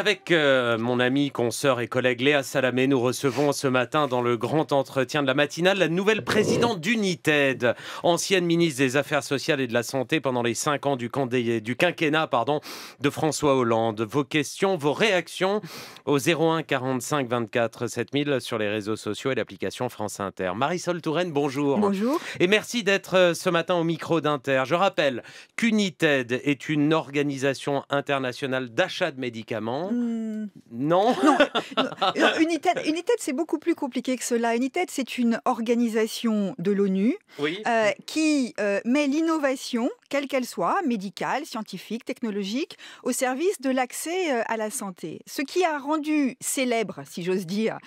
Avec euh, mon ami, consoeur et collègue Léa Salamé, nous recevons ce matin dans le grand entretien de la matinale la nouvelle présidente d'United, ancienne ministre des Affaires sociales et de la Santé pendant les cinq ans du, du quinquennat pardon, de François Hollande. Vos questions, vos réactions au 01 45 24 7000 sur les réseaux sociaux et l'application France Inter. Marisol Touraine, bonjour. Bonjour. Et merci d'être euh, ce matin au micro d'Inter. Je rappelle qu'United est une organisation internationale d'achat de médicaments Hmm. non. Non. c'est beaucoup plus compliqué que cela. United, c'est une organisation de l'ONU euh, qui euh, met l'innovation, quelle qu'elle soit, médicale, scientifique, technologique, au service de l'accès euh, à la santé. Ce qui a rendu célèbre, si j'ose dire,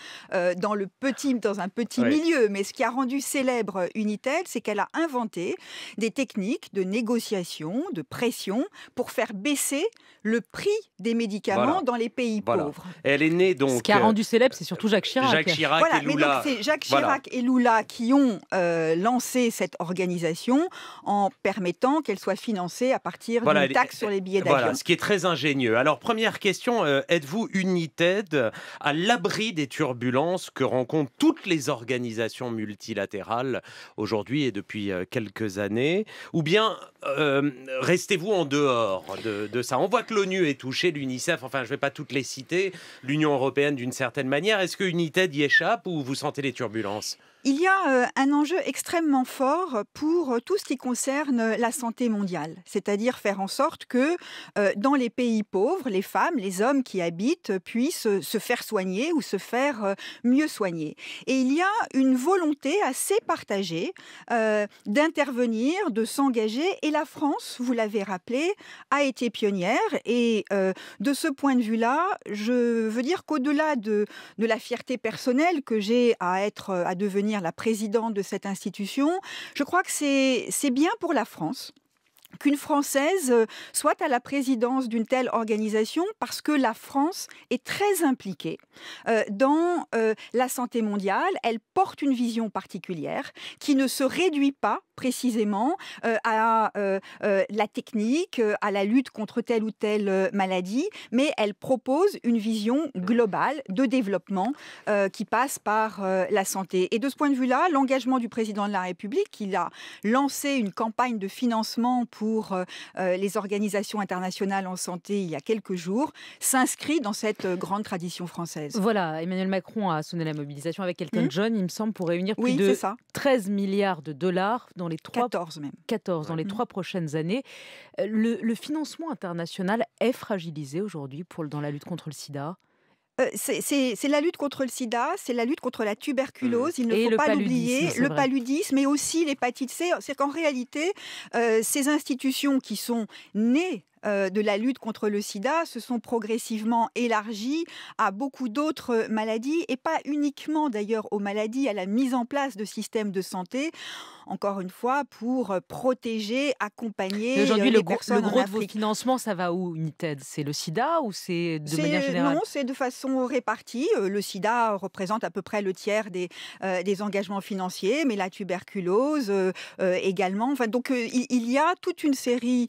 dans, le petit, dans un petit milieu, mais ce qui a rendu célèbre United, c'est qu'elle a inventé des techniques de négociation, de pression, pour faire baisser le prix des médicaments dans les pays pauvres. Elle est née donc. Ce qui a euh, rendu célèbre, c'est surtout Jacques Chirac. Jacques Chirac et Lula. C'est Jacques Chirac et Lula qui ont euh, lancé cette organisation en permettant qu'elle soit financée à partir d'une taxe sur les billets d'avion. ce qui est très ingénieux. Alors première question, euh, êtes-vous united à l'abri des turbulences que rencontrent toutes les organisations multilatérales aujourd'hui et depuis quelques années, ou bien restez-vous en dehors de, de, ça On voit que l'ONU est touchée, l'UNICEF, enfin je pas toutes les cités, l'Union européenne d'une certaine manière. Est-ce que United y échappe ou vous sentez les turbulences il y a euh, un enjeu extrêmement fort pour euh, tout ce qui concerne euh, la santé mondiale, c'est-à-dire faire en sorte que dans les pays pauvres, les femmes, les hommes qui habitent puissent se faire soigner ou se faire mieux soigner. Et il y a une volonté assez partagée d'intervenir, de s'engager. Et la France, vous l'avez rappelé, a été pionnière. Et de ce point de vue-là, je veux dire qu'au-delà de, de la fierté personnelle que j'ai à être, à devenir la présidente de cette institution. Je crois que c'est bien pour la France qu'une Française euh, soit à la présidence d'une telle organisation parce que la France est très impliquée euh, dans euh, la santé mondiale. Elle porte une vision particulière qui ne se réduit pas précisément euh, à euh, euh, la technique, à la lutte contre telle ou telle maladie, mais elle propose une vision globale de développement qui passe par la santé. Et de ce point de vue-là, l'engagement du président de la République, qui a lancé une campagne de financement pour les organisations internationales en santé il y a quelques jours, s'inscrit dans cette grande tradition française. Voilà, Emmanuel Macron a sonné la mobilisation avec quelqu'un de mmh. John, il me semble, pour réunir plus de 13 milliards de dollars dans les trois 14 même 14 dans les trois prochaines années. Euh, le, financement international est fragilisé aujourd'hui pour dans la lutte contre le SIDA. Euh, c'est la lutte contre le sida, c'est la lutte contre la tuberculose, mm. il ne faut pas l'oublier, le paludisme, mais aussi l'hépatite C. C'est qu'en réalité, euh, ces institutions qui sont nées euh, de la lutte contre le sida se sont progressivement élargies à beaucoup d'autres euh, maladies et pas uniquement d'ailleurs aux maladies, à la mise en place de systèmes de santé encore une fois, pour euh, protéger, accompagner aujourd'hui, le, gros, le gros de vos financements, ça va où, United C'est le sida ou c'est de manière générale Non, c'est de façon répartie. Le sida représente à peu près le tiers des, des engagements financiers, mais la tuberculose également. Enfin, donc, il, y a toute une série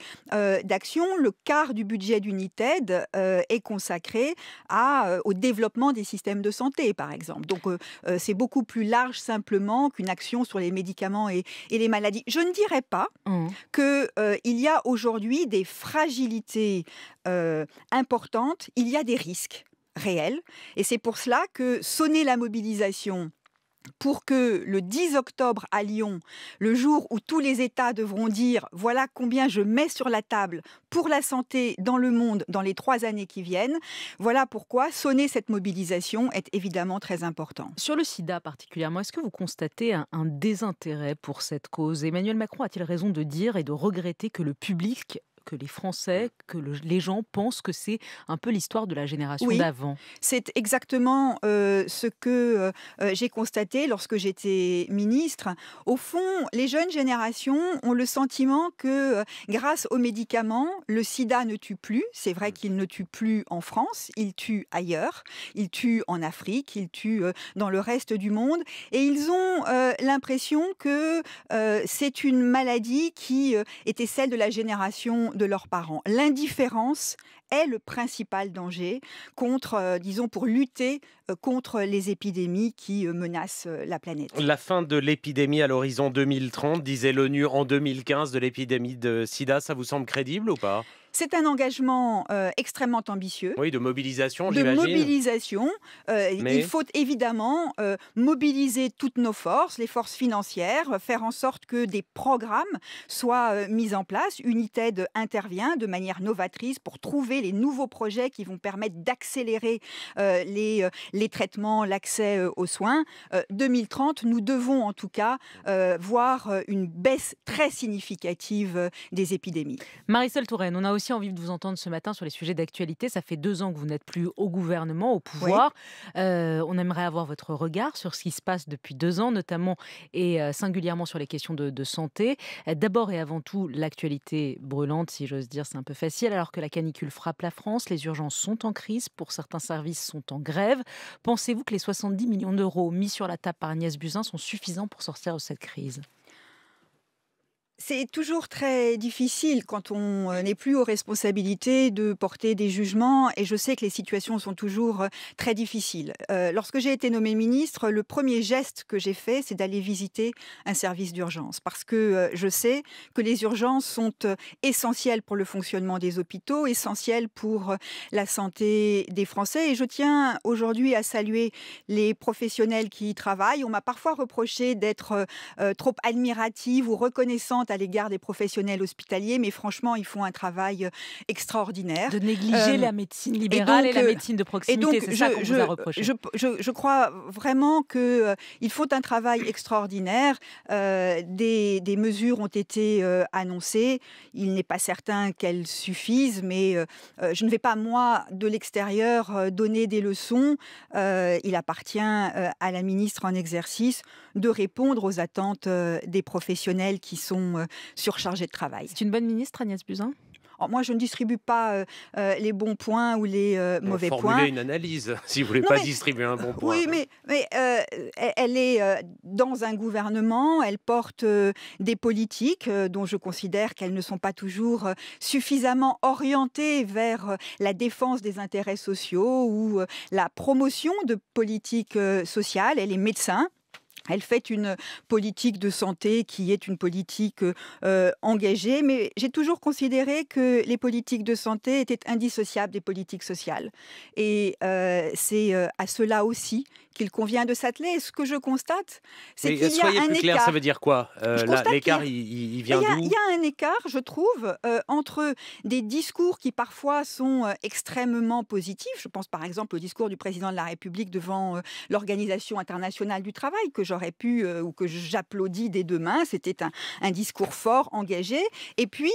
d'actions le quart du budget d'United euh, est consacré à, euh, au développement des systèmes de santé, par exemple. Donc euh, c'est beaucoup plus large simplement qu'une action sur les médicaments et, les maladies. Je ne dirais pas mmh. que qu'il y a aujourd'hui des fragilités importantes, il y a des risques réels. Et c'est pour cela que sonner la mobilisation pour que le 10 octobre à Lyon, le jour où tous les États devront dire voilà combien je mets sur la table pour la santé dans le monde dans les trois années qui viennent, voilà pourquoi sonner cette mobilisation est évidemment très important. Sur le sida particulièrement, est-ce que vous constatez un, désintérêt pour cette cause Emmanuel Macron a-t-il raison de dire et de regretter que le public que les Français, mmh. que les gens pensent que c'est un peu l'histoire de la génération oui, d'avant. C'est exactement euh, ce que euh, euh, j'ai constaté lorsque j'étais ministre. Au fond, les jeunes générations ont le sentiment que grâce aux médicaments, le sida ne tue plus. C'est vrai mmh. qu'il ne tue plus en France, il tue ailleurs, il tue en Afrique, il tue dans le reste du monde. Et ils ont l'impression que c'est une maladie qui était celle de la génération de leurs parents. L'indifférence est le principal danger contre, euh, disons, pour lutter euh, contre les épidémies qui euh, menacent la planète. La fin de l'épidémie à l'horizon 2030, disait l'ONU en 2015 de l'épidémie de sida, ça vous semble crédible ou pas c'est un engagement euh, extrêmement ambitieux. Oui, de mobilisation, De mobilisation. Euh, il faut évidemment euh, mobiliser toutes nos forces, les forces financières, faire en sorte que des programmes soient mis en place. Unitaid intervient de manière novatrice pour trouver les nouveaux projets qui vont permettre d'accélérer les, les traitements, l'accès aux soins. 2030, nous devons en tout cas voir une baisse très significative des épidémies. Marisol Touraine, on a aussi aussi envie de vous entendre ce matin sur les sujets d'actualité. Ça fait deux ans que vous n'êtes plus au gouvernement, au pouvoir. Euh, on aimerait avoir votre regard sur ce qui se passe depuis deux ans, notamment et euh, singulièrement sur les questions de, de santé. Euh, d'abord et avant tout, l'actualité brûlante, si j'ose dire, c'est un peu facile. Alors que la canicule frappe la France, les urgences sont en crise, pour certains services sont en grève. Pensez-vous que les 70 millions d'euros mis sur la table par Agnès Buzyn sont suffisants pour sortir de cette crise c'est toujours très difficile quand on euh, n'est plus aux responsabilités de porter des jugements et je sais que les situations sont toujours euh, très difficiles. Euh, lorsque j'ai été nommée ministre, le premier geste que j'ai fait, c'est d'aller visiter un service d'urgence parce que je sais que les urgences sont essentielles pour le fonctionnement des hôpitaux, essentielles pour la santé des Français et je tiens aujourd'hui à saluer les professionnels qui y travaillent. On m'a parfois reproché d'être trop admirative ou reconnaissante à l'égard des professionnels hospitaliers, mais franchement, ils font un travail euh, extraordinaire. De négliger euh, la médecine libérale et, la euh, médecine de proximité, c'est ça qu'on vous a reproché. Je, crois vraiment qu'il faut un travail extraordinaire. des, des, mesures ont été annoncées. Il n'est pas certain qu'elles suffisent, mais je ne vais pas, moi, de l'extérieur, donner des leçons. il appartient à la ministre en exercice de répondre aux attentes des professionnels qui sont euh, Surchargée de travail. C'est une bonne ministre, Agnès Buzyn oh, moi, je ne distribue pas euh, euh, les bons points ou les points. mauvais Formulez points. une analyse, hein, si vous ne voulez pas distribuer un bon point. Oui, hein. mais, mais elle est dans un gouvernement, elle porte des politiques dont je considère qu'elles ne sont pas toujours suffisamment orientées vers la défense des intérêts sociaux ou la promotion de politiques sociales. Elle est médecin, elle fait une politique de santé qui est une politique euh, euh, engagée, mais j'ai toujours considéré que les politiques de santé étaient indissociables des politiques sociales. Et euh, c'est à cela aussi qu'il convient de s'atteler. Ce que je constate, c'est qu'il y a un plus écart. ça veut dire quoi euh, L'écart, il, vient Il y a un écart, je trouve, euh, entre des discours qui parfois sont euh, extrêmement positifs. Je pense par exemple au discours du président de la République devant l'Organisation internationale du travail que j'aurais pu ou que j'applaudis dès demain. C'était un, un, discours fort, engagé. Et puis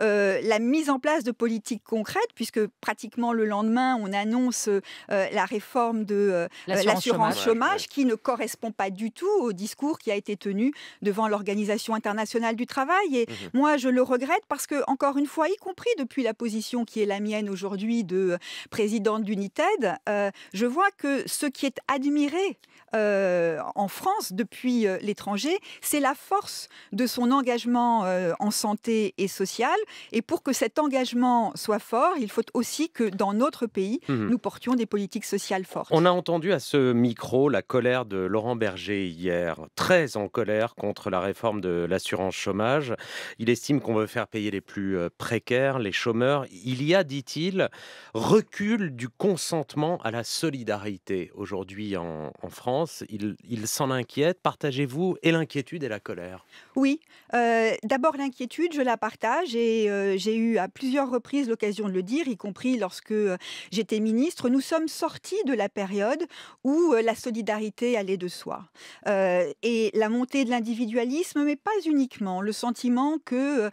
la mise en place de politiques concrètes, puisque pratiquement le lendemain, on annonce la réforme de l'assurance un chômage qui ne correspond pas du tout au discours qui a été tenu devant l'Organisation internationale du travail. Et mhm. moi, je le regrette parce que, encore une fois, y compris depuis la position qui est la mienne aujourd'hui de présidente d'United, euh, je vois que ce qui est admiré euh, en France depuis euh, l'étranger. C'est la force de son engagement euh, en santé et sociale. Et pour que cet engagement soit fort, il faut aussi que dans notre pays, mmh nous portions des politiques sociales fortes. On a entendu à ce micro la colère de Laurent Berger hier, très en colère contre la réforme de l'assurance chômage. Il estime qu'on veut faire payer les plus précaires, les chômeurs. Il y a, dit-il, recul du consentement à la solidarité aujourd'hui en France il, s'en inquiète. Partagez-vous et l'inquiétude et la colère Oui, euh, d'abord l'inquiétude, je la partage et euh, j'ai eu à plusieurs reprises l'occasion de le dire, y compris lorsque euh, j'étais ministre. Nous sommes sortis de la période où la solidarité allait de soi. et la montée de l'individualisme, mais pas uniquement, le sentiment que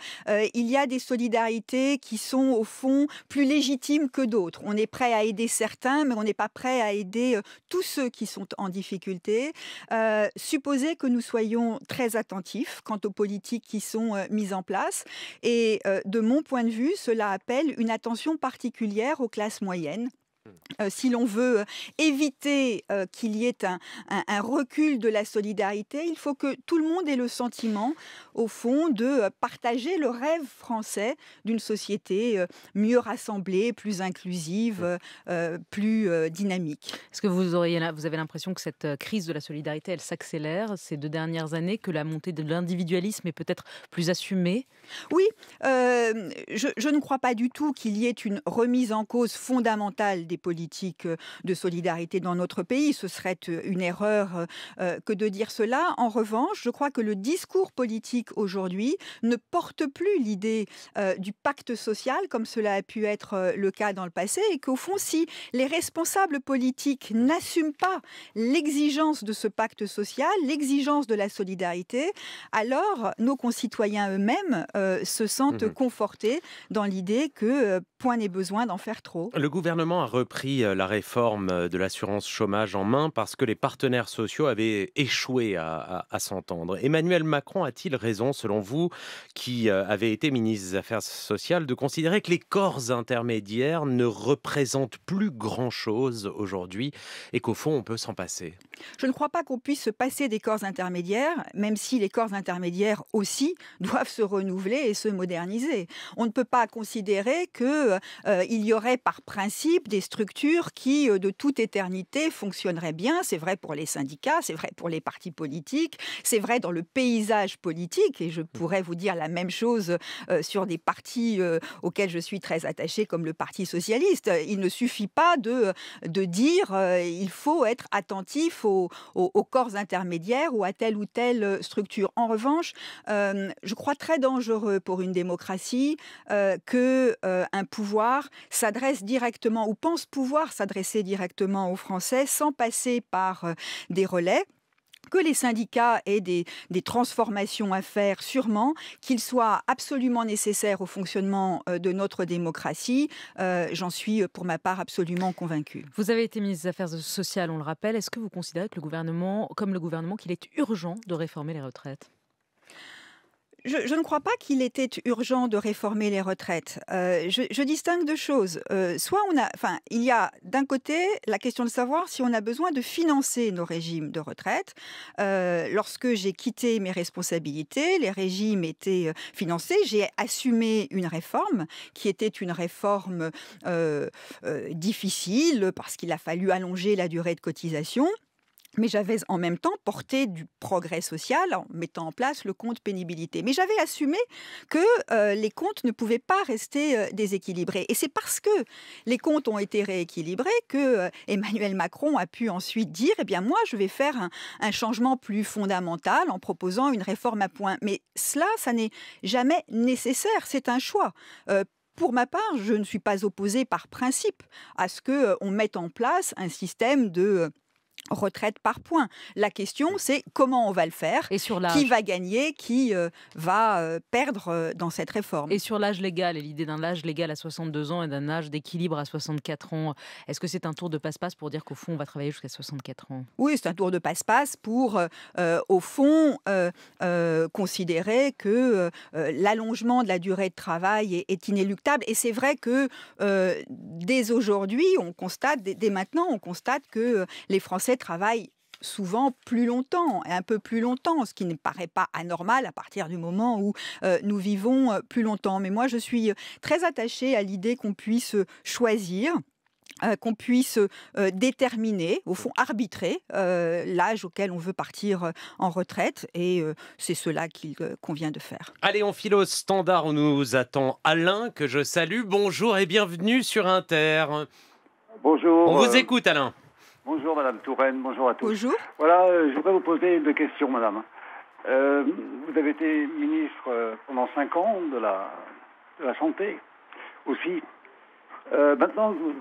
il y a des solidarités qui sont au fond plus légitimes que d'autres. On est prêt à aider certains, mais on n'est pas prêt à aider tous ceux qui sont en difficulté difficultés. Euh, supposer que nous soyons très attentifs quant aux politiques qui sont euh, mises en place. Et euh, de mon point de vue, cela appelle une attention particulière aux classes moyennes euh, si l'on veut euh, éviter euh, qu'il y ait un, recul de la solidarité, il faut que tout le monde ait le sentiment, au fond, de partager le rêve français d'une société mieux rassemblée, plus inclusive, mmh. plus dynamique. Est-ce que vous, auriez, vous avez l'impression que cette crise de la solidarité, elle s'accélère ces deux dernières années, que la montée de l'individualisme est peut-être plus assumée Oui, je, je ne crois pas du tout qu'il y ait une remise en cause fondamentale des politiques euh, de solidarité dans notre pays. Ce serait euh, une erreur euh, que de dire cela. En revanche, je crois que le discours politique aujourd'hui ne porte plus l'idée du pacte social comme cela a pu être le cas dans le passé et qu'au fond, si les responsables politiques n'assument pas l'exigence de ce pacte social, l'exigence de la solidarité, alors nos concitoyens eux-mêmes se sentent mmh confortés dans l'idée que point n'est besoin d'en faire trop. Le gouvernement a pris euh, la réforme euh, de l'assurance chômage en main parce que les partenaires sociaux avaient échoué à, s'entendre. Emmanuel Macron a-t-il raison, selon vous, qui euh, avait été ministre des Affaires sociales, de considérer que les corps intermédiaires ne représentent plus grand-chose aujourd'hui et qu'au fond, on peut s'en passer Je ne crois pas qu'on puisse se passer des corps intermédiaires, même si les corps intermédiaires aussi doivent se renouveler et se moderniser. On ne peut pas considérer que il y aurait par principe des structure qui, euh, de toute éternité, fonctionnerait bien. C'est vrai pour les syndicats, c'est vrai pour les partis politiques, c'est vrai dans le paysage politique, et je mmh. pourrais vous dire la même chose euh, sur des partis euh, auxquels je suis très attachée, comme le Parti socialiste. Il ne suffit pas de, de dire il faut être attentif aux, corps intermédiaires ou à telle ou telle structure. En revanche, je crois très dangereux pour une démocratie que un pouvoir s'adresse directement ou pense pouvoir s'adresser directement aux Français sans passer par euh, des relais que les syndicats aient des, des, transformations à faire, sûrement, qu'ils soient absolument nécessaires au fonctionnement euh, de notre démocratie. Euh, j'en suis, pour ma part, absolument convaincue. Vous avez été ministre des Affaires sociales, on le rappelle. Est-ce que vous considérez que le gouvernement, comme le gouvernement, qu'il est urgent de réformer les retraites je, ne crois pas qu'il était urgent de réformer les retraites. Euh, je, distingue deux choses. Euh, soit on a, enfin, il y a d'un côté la question de savoir si on a besoin de financer nos régimes de retraite. Euh, lorsque j'ai quitté mes responsabilités, les régimes étaient financés. J'ai assumé une réforme qui était une réforme difficile parce qu'il a fallu allonger la durée de cotisation mais j'avais en même temps porté du progrès social en mettant en place le compte pénibilité. Mais j'avais assumé que euh, les comptes ne pouvaient pas rester euh, déséquilibrés. Et c'est parce que les comptes ont été rééquilibrés que euh, Emmanuel Macron a pu ensuite dire, eh bien moi, je vais faire un, changement plus fondamental en proposant une réforme à point. Mais cela, ça n'est jamais nécessaire, c'est un choix pour ma part, je ne suis pas opposée par principe à ce qu'on mette en place un système de retraite par point. La question, mmh. c'est comment on va le faire, et sur qui va gagner, qui euh, va euh, perdre euh, dans cette réforme. Et sur l'âge légal, et l'idée d'un âge légal à 62 ans et d'un âge d'équilibre à 64 ans, est-ce que c'est un tour de passe-passe pour dire qu'au fond, on va travailler jusqu'à 64 ans Oui, c'est un tour de passe-passe pour, au fond, considérer que l'allongement de la durée de travail est, inéluctable. Et c'est vrai que dès aujourd'hui, on constate, dès maintenant, on constate que les Français travaillent souvent plus longtemps, et un peu plus longtemps, ce qui ne paraît pas anormal à partir du moment où euh, nous vivons euh, plus longtemps. Mais moi, je suis euh, très attachée à l'idée qu'on puisse choisir. qu'on puisse déterminer, au fond arbitrer, l'âge auquel on veut partir en retraite. Et c'est cela qu'il convient de faire. Allez, on file au standard. On nous attend Alain, que je salue. Bonjour et bienvenue sur Inter. Bonjour. On vous écoute, Alain. Bonjour Madame Touraine, bonjour à tous. Bonjour. Voilà, euh, je voudrais vous poser deux questions, Madame. Euh, vous avez été ministre euh, pendant cinq ans de la, santé aussi. maintenant, vous,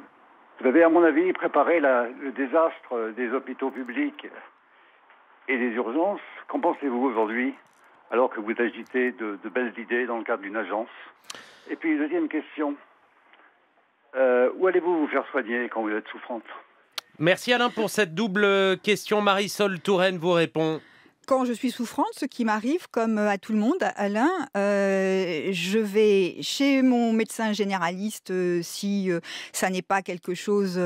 avez, à mon avis, préparé le désastre des hôpitaux publics et des urgences. Qu'en pensez-vous aujourd'hui, alors que vous agitez de, belles idées dans le cadre d'une agence Et puis, deuxième question. où allez-vous vous faire soigner quand vous êtes souffrante Merci Alain pour cette double question. Marisol Touraine vous répond quand je suis souffrante, ce qui m'arrive, comme à tout le monde, Alain, euh, je vais chez mon médecin généraliste euh, si euh, ça n'est pas quelque chose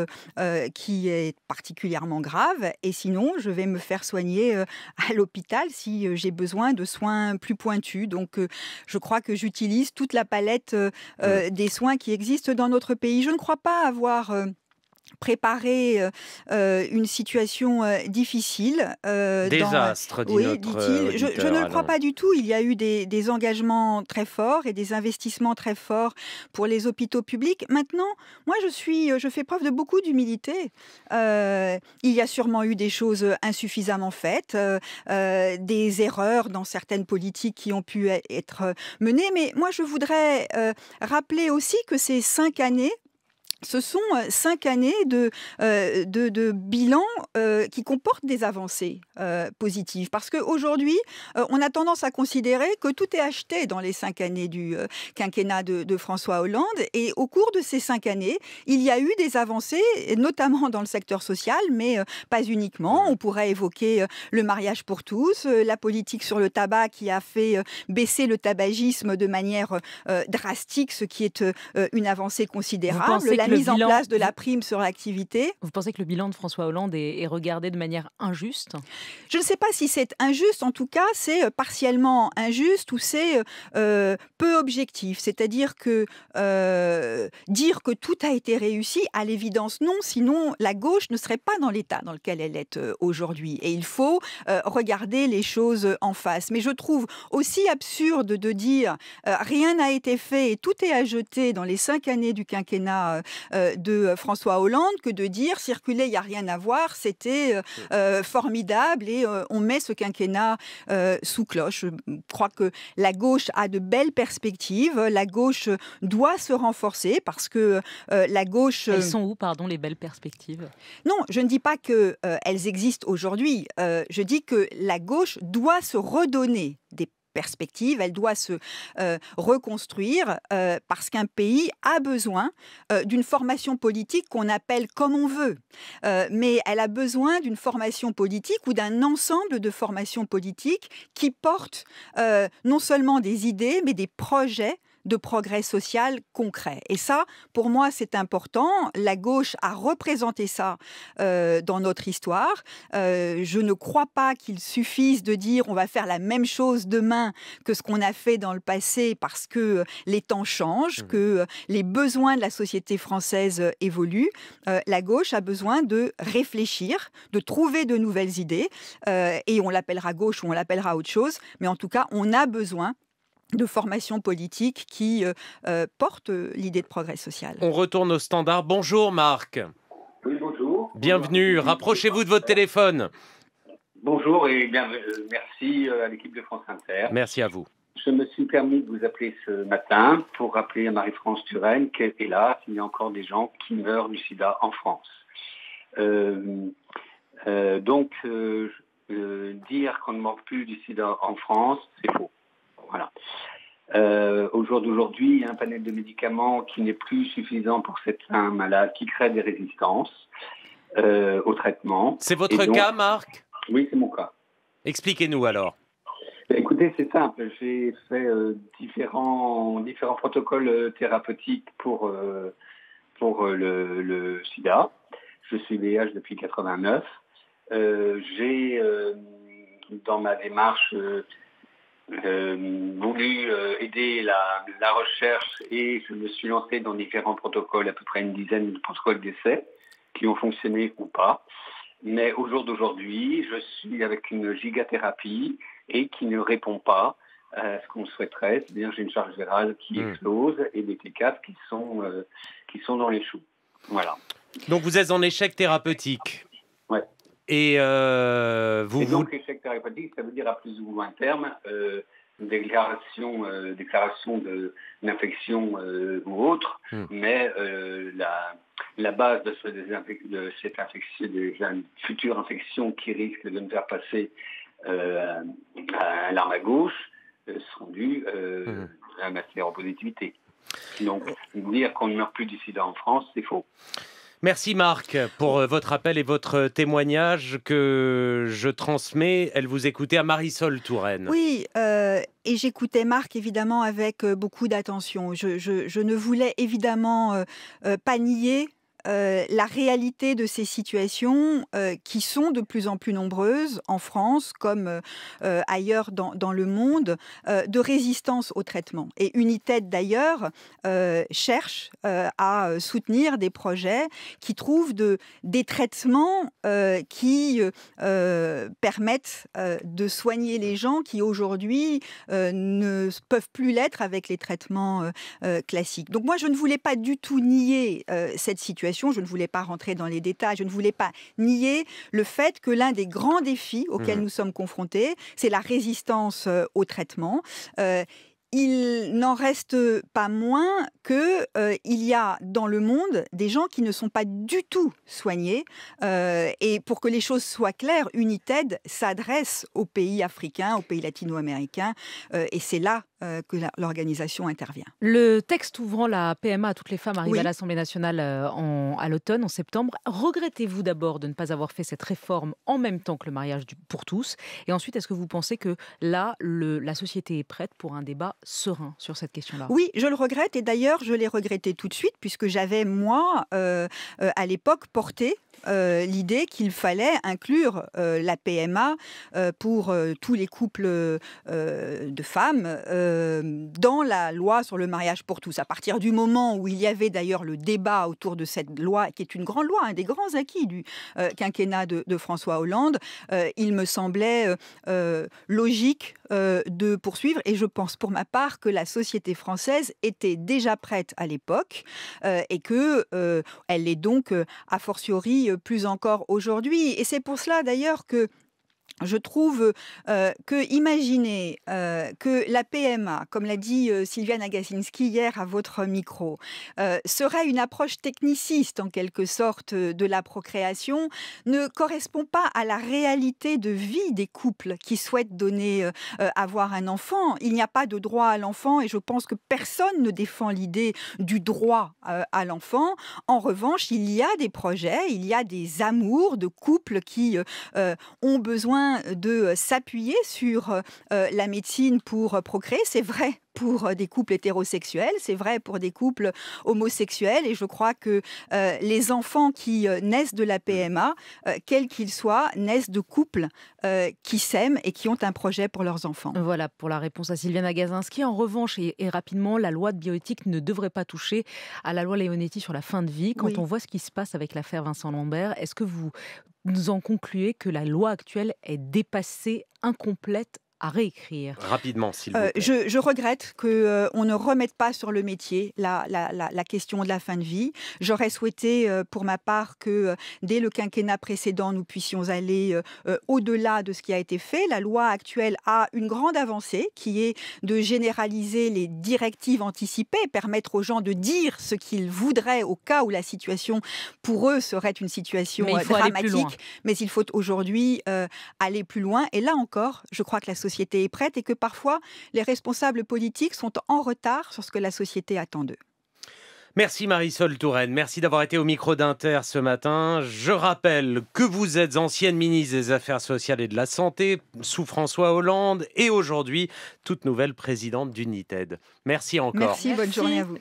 qui est particulièrement grave, et sinon, je vais me faire soigner à l'hôpital si j'ai besoin de soins plus pointus. Donc, je crois que j'utilise toute la palette mmh. des soins qui existent dans notre pays. Je ne crois pas avoir préparer euh, euh, une situation euh, difficile. Désastre, dit oui, il Je, ne le crois pas du tout. Il y a eu des, des, engagements très forts et des investissements très forts pour les hôpitaux publics. Maintenant, moi, je suis, je fais preuve de beaucoup d'humilité. il y a sûrement eu des choses insuffisamment faites, des erreurs dans certaines politiques qui ont pu e-, être menées. Mais moi, je voudrais rappeler aussi que ces cinq années ce sont euh, cinq années de, euh, bilan euh, qui comportent des avancées positives. Parce qu'aujourd'hui, on a tendance à considérer que tout est acheté dans les cinq années du quinquennat de, François Hollande. Et au cours de ces cinq années, il y a eu des avancées, notamment dans le secteur social, mais pas uniquement. On pourrait évoquer le mariage pour tous, la politique sur le tabac qui a fait baisser le tabagisme de manière drastique, ce qui est une avancée considérable mise en place de la prime sur l'activité. Vous pensez que le bilan de François Hollande est, regardé de manière injuste Je ne sais pas si c'est injuste. En tout cas, c'est euh, partiellement injuste ou c'est euh, euh, peu objectif. C'est-à-dire que dire que tout a été réussi, à l'évidence non. Sinon, la gauche ne serait pas dans l'état dans lequel elle est aujourd'hui. Et il faut regarder les choses en face. Mais je trouve aussi absurde de dire rien n'a été fait et tout est à jeter dans les cinq années du quinquennat euh, de François Hollande que de dire circuler, il n'y a rien à voir, c'était euh, euh, formidable et on met ce quinquennat sous cloche. Je crois que la gauche a de belles perspectives, la gauche doit se renforcer parce que la gauche... Elles sont où, pardon, les belles perspectives Non, je ne dis pas qu'elles existent aujourd'hui, je dis que la gauche doit se redonner des perspective, elle doit se euh, reconstruire euh, parce qu'un pays a besoin euh, d'une formation politique qu'on appelle comme on veut, mais elle a besoin d'une formation politique ou d'un ensemble de formations politiques qui portent non seulement des idées, mais des projets de progrès social concret. Et ça, pour moi, c'est important. La gauche a représenté ça euh, dans notre histoire. Euh, je ne crois pas qu'il suffise de dire on va faire la même chose demain que ce qu'on a fait dans le passé parce que euh, les temps changent, mmh que les besoins de la société française évoluent. la gauche a besoin de réfléchir, de trouver de nouvelles idées. et on l'appellera gauche ou on l'appellera autre chose. Mais en tout cas, on a besoin de formation politique qui euh, euh, porte euh, l'idée de progrès social. On retourne au standard. Bonjour Marc. Oui, bonjour. Bienvenue. Rapprochez-vous de votre téléphone. Bonjour et bienvenue merci à l'équipe de France Inter. Merci à vous. Je me suis permis de vous appeler ce matin pour rappeler à Marie-France Turenne qu'hélas, il y a encore des gens qui meurent du sida en France. donc, dire qu'on ne meurt plus du sida en France, c'est faux. Voilà. Euh, au jour d'aujourd'hui, il y a un panel de médicaments qui n'est plus suffisant pour femme malade qui crée des résistances euh, au traitement. C'est votre cas, Marc Oui, c'est mon cas. Expliquez-nous alors. Ben, écoutez, c'est simple. J'ai fait euh, différents, différents protocoles thérapeutiques pour, pour le, le, sida. Je suis VIH depuis 89. J'ai, dans ma démarche euh, voulu euh, aider la, recherche et je me suis lancé dans différents protocoles, à peu près une dizaine de protocoles d'essai qui ont fonctionné ou pas. Mais au jour d'aujourd'hui, je suis avec une gigathérapie et qui ne répond pas à ce qu'on souhaiterait. C'est-à-dire j'ai une charge virale qui hmm. explose et des t qui sont, euh, qui sont dans les choux. Voilà. Donc vous êtes en échec thérapeutique euh, Et, donc, vous... échec thérapeutique, ça veut dire à plus ou moins terme euh, déclaration, euh, déclaration d'infection euh, ou autre, hmm. mais euh, la, base de, ce, cette infection, future infection qui risque de nous faire passer à l'arme à gauche sont dues hmm. à ma séropositivité. Donc, dire qu'on ne meurt plus du sida en France, c'est faux. Merci Marc pour euh, votre appel et votre témoignage que je transmets. Elle vous écoutait à Marisol Touraine. Oui, euh, et j'écoutais Marc évidemment avec euh, beaucoup d'attention. Je, ne voulais évidemment pas nier euh, la réalité de ces situations euh, qui sont de plus en plus nombreuses en France comme euh, ailleurs dans, le monde de résistance au traitement. Et unité d'ailleurs cherche à soutenir des projets qui trouvent de, des traitements qui permettent de soigner les gens qui aujourd'hui ne peuvent plus l'être avec les traitements classiques. Donc moi je ne voulais pas du tout nier cette situation je ne voulais pas rentrer dans les détails, je ne voulais pas nier le fait que l'un des grands défis auxquels mmh. nous sommes confrontés, c'est la résistance euh, au traitement. Euh, il n'en reste pas moins que euh, y a dans le monde des gens qui ne sont pas du tout soignés. Euh, et pour que les choses soient claires, United s'adresse aux pays africains, aux pays latino-américains, euh, et c'est là que l'organisation intervient. Le texte ouvrant la PMA à toutes les femmes arrive à l'Assemblée nationale à l'automne, en septembre. Regrettez-vous d'abord de ne pas avoir fait cette réforme en même temps que le mariage pour tous Et ensuite, est-ce que vous pensez que là, la société est prête pour un débat serein sur cette question-là. Oui, je le regrette et d'ailleurs je l'ai regretté tout de suite puisque j'avais moi euh, euh, à l'époque porté euh, l'idée qu'il fallait inclure la PMA pour tous les couples de femmes dans la loi sur le mariage pour tous. À partir du moment où il y avait d'ailleurs le débat autour de cette loi, qui est une grande loi, un des grands acquis du quinquennat de, de, François Hollande, il me semblait logique de poursuivre et je pense pour ma que la société française était déjà prête à l'époque euh, et que euh, elle l'est donc euh, a fortiori plus encore aujourd'hui. Et c'est pour cela d'ailleurs que je trouve euh, que imaginer euh, que la PMA, comme l'a dit Sylviane euh, Sylvia Nagasinski hier à votre micro, serait une approche techniciste en quelque sorte de la procréation, ne correspond pas à la réalité de vie des couples qui souhaitent donner, avoir un enfant. Il n'y a pas de droit à l'enfant et je pense que personne ne défend l'idée du droit à l'enfant. En revanche, il y a des projets, il y a des amours de couples qui ont besoin de euh, s'appuyer sur euh, euh, la médecine pour procréer, c'est vrai pour euh, des couples hétérosexuels, c'est vrai pour des couples homosexuels, et je crois que euh, les enfants qui euh, naissent de la mm. PMA, quels qu'ils soient, naissent de couples qui s'aiment et qui ont un projet pour leurs enfants. Voilà pour la réponse à Sylvia qui, En revanche, et, rapidement, la loi de bioéthique ne devrait pas toucher à la loi Leonetti sur la fin de vie. Quand on voit ce qui se passe avec l'affaire Vincent Lambert, est-ce que vous nous en concluez que la loi actuelle est dépassée, incomplète réécrire. Rapidement, s'il euh, je, je, regrette qu'on euh, on ne remette pas sur le métier la, question de la fin de vie. J'aurais souhaité, euh, pour ma part, que euh, dès le quinquennat précédent, nous puissions aller au-delà de ce qui a été fait. La loi actuelle a une grande avancée qui est de généraliser les directives anticipées, permettre aux gens de dire ce qu'ils voudraient au cas où la situation pour eux serait une situation dramatique. Mais il faut aujourd'hui aller plus loin. Et là encore, je crois que la société est prête et que parfois les responsables politiques sont en retard sur ce que la société attend d'eux. Merci Marisol Touraine, merci d'avoir été au micro d'Inter ce matin. Je rappelle que vous êtes ancienne ministre des Affaires sociales et de la Santé sous François Hollande et aujourd'hui toute nouvelle présidente d'United. Merci encore. Merci, bonne journée à vous.